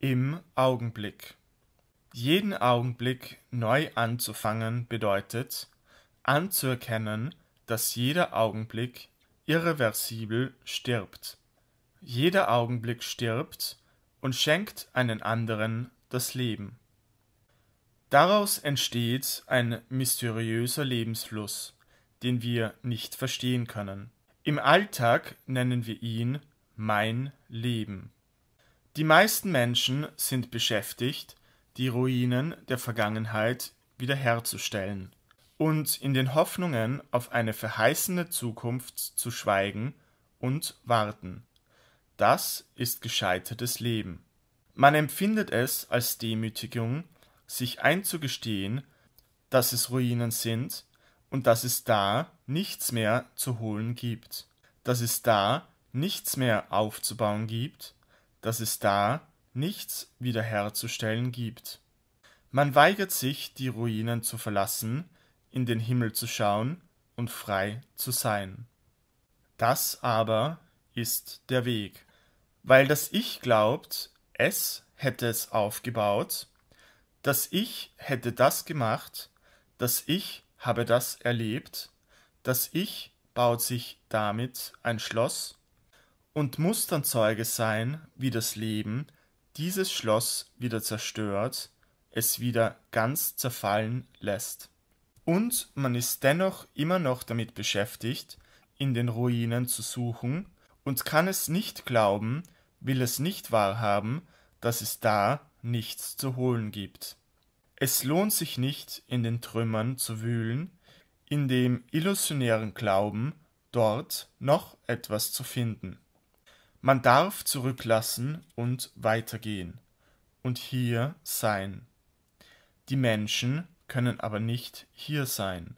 im Augenblick. Jeden Augenblick neu anzufangen bedeutet anzuerkennen, dass jeder Augenblick irreversibel stirbt. Jeder Augenblick stirbt und schenkt einen anderen das Leben. Daraus entsteht ein mysteriöser Lebensfluss, den wir nicht verstehen können. Im Alltag nennen wir ihn mein Leben. Die meisten Menschen sind beschäftigt, die Ruinen der Vergangenheit wiederherzustellen und in den Hoffnungen auf eine verheißene Zukunft zu schweigen und warten. Das ist gescheitertes Leben. Man empfindet es als Demütigung, sich einzugestehen, dass es Ruinen sind und dass es da nichts mehr zu holen gibt, dass es da nichts mehr aufzubauen gibt dass es da nichts wiederherzustellen gibt. Man weigert sich, die Ruinen zu verlassen, in den Himmel zu schauen und frei zu sein. Das aber ist der Weg. Weil das Ich glaubt, es hätte es aufgebaut, das Ich hätte das gemacht, das Ich habe das erlebt, das Ich baut sich damit ein Schloss und muß dann Zeuge sein, wie das Leben dieses Schloss wieder zerstört, es wieder ganz zerfallen lässt. Und man ist dennoch immer noch damit beschäftigt, in den Ruinen zu suchen und kann es nicht glauben, will es nicht wahrhaben, dass es da nichts zu holen gibt. Es lohnt sich nicht, in den Trümmern zu wühlen, in dem illusionären Glauben, dort noch etwas zu finden. Man darf zurücklassen und weitergehen und hier sein. Die Menschen können aber nicht hier sein.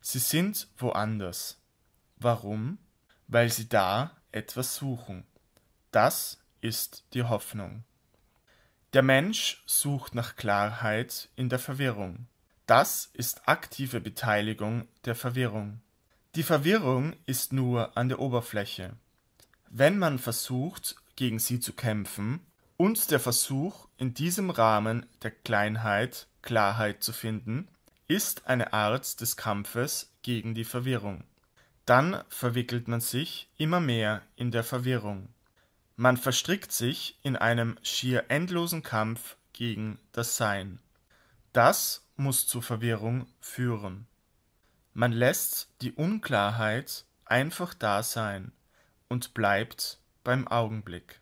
Sie sind woanders. Warum? Weil sie da etwas suchen. Das ist die Hoffnung. Der Mensch sucht nach Klarheit in der Verwirrung. Das ist aktive Beteiligung der Verwirrung. Die Verwirrung ist nur an der Oberfläche wenn man versucht, gegen sie zu kämpfen, und der Versuch, in diesem Rahmen der Kleinheit Klarheit zu finden, ist eine Art des Kampfes gegen die Verwirrung. Dann verwickelt man sich immer mehr in der Verwirrung. Man verstrickt sich in einem schier endlosen Kampf gegen das Sein. Das muss zur Verwirrung führen. Man lässt die Unklarheit einfach da sein und bleibt beim Augenblick.